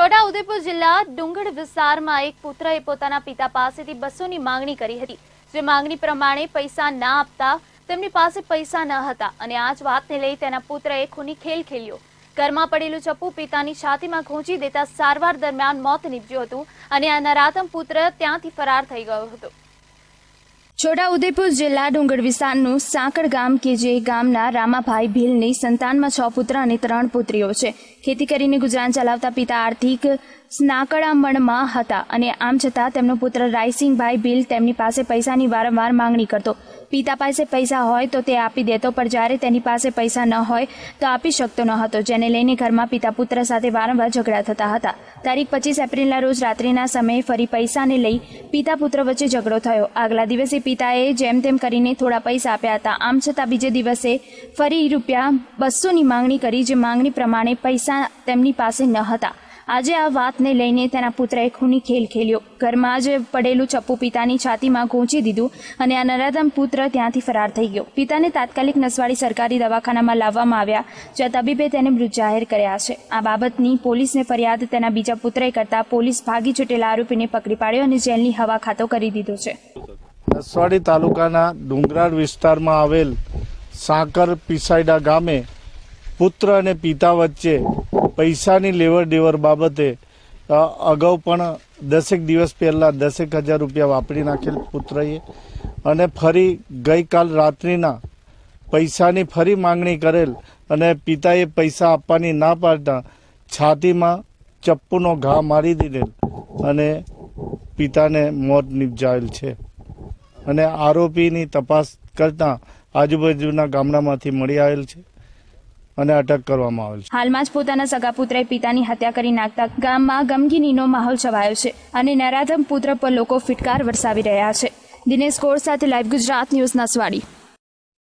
છોટાઉદેપુર જિલ્લા ડુંગર વિસ્તારમાં એક પુત્રએ પોતાના પિતા પાસેથી બસોની માંગણી કરી હતી જે માંગણી પ્રમાણે પૈસા ના આપતા તેમની પાસે પૈસા ન હતા અને આ જ વાતને લઈ તેના પુત્રએ ખૂની ખેલ ખેલ્યો ઘરમાં પડેલું ચપ્પુ પિતાની છાતીમાં ઘૂંચી દેતા સારવાર દરમિયાન મોત નીપજ્યું હતું અને આ નરાતમ પુત્ર ત્યાંથી ફરાર થઈ ગયો હતો છોટાઉદેપુર જિલ્લા ડુંગર વિસ્તારનું સાંકળ ગામ કે જે ગામના રામાભાઈ ભીલની સંતાનમાં છ પુત્ર અને ત્રણ પુત્રીઓ છે ખેતી કરીને ગુજરાન ચલાવતા પિતા આર્થિક સ્નાકડામણમાં હતા અને આમ છતાં તેમનો પુત્ર રાયસિંહભાઈ ભીલ તેમની પાસે પૈસાની વારંવાર માંગણી કરતો પિતા પાસે પૈસા હોય તો તે આપી દેતો પણ જ્યારે તેની પાસે પૈસા ન હોય તો આપી શકતો ન હતો જેને લઈને ઘરમાં પિતા પુત્ર સાથે વારંવાર ઝઘડા થતા હતા તારીખ પચીસ એપ્રિલના રોજ રાત્રિના સમયે ફરી પૈસાને લઈ પિતા પુત્ર વચ્ચે ઝઘડો થયો આગલા દિવસે પિતાએ જેમ તેમ કરીને થોડા પૈસા આપ્યા હતા આમ છતાં બીજે દિવસે ફરી રૂપિયા બસોની માંગણી કરી જે માંગણી પ્રમાણે પૈસા તેમની પાસે ન હતા આજે આ વાતને લઈને તેના પુત્રએ ખૂની ખેલ ખેલ્યો ઘરમાં જ પડેલું ચપ્પુ પિતાની છાતીમાં ગોંચી દીધું અને આ નરાધમ પુત્ર ત્યાંથી ફરાર થઈ ગયો પિતાને તાત્કાલિક નસવાડી સરકારી દવાખાનામાં લાવવામાં આવ્યા જ્યાં તબીબે તેને મૃત જાહેર કર્યા છે આ બાબતની પોલીસને ફરિયાદ તેના બીજા પુત્રએ કરતા પોલીસ ભાગી છૂટેલા આરોપીને પકડી પાડ્યો અને જેલની હવા ખાતો કરી દીધો છે નસવાડી તાલુકાના ડુંગરાળ વિસ્તારમાં આવેલ સાંકર પીસાઈડા ગામે પુત્ર અને પિતા વચ્ચે પૈસાની લેવર દેવર બાબતે અગાઉ પણ દસેક દિવસ પહેલાં દસેક હજાર રૂપિયા વાપરી નાખેલ પુત્રએ અને ફરી ગઈકાલ રાત્રિના પૈસાની ફરી માંગણી કરેલ અને પિતાએ પૈસા આપવાની ના પાડતા છાતીમાં ચપ્પુનો ઘા મારી દીધેલ અને પિતાને મોત નિપજાયેલ છે અને આરોપીની તપાસ કરતાં આજુબાજુના ગામડામાંથી મળી આવેલ છે અને અટક કરવામાં આવેલ છે હાલમાં જ પોતાના સગા પુત્રએ પિતાની હત્યા કરી નાખતા ગામમાં ગમગીનીનો માહોલ છવાયો છે અને નરાધમ પુત્ર પર લોકો ફિટકાર વરસાવી રહ્યા છે દિનેશ કોર સાથે લાઈવ ગુજરાત ન્યૂઝ નસવાડી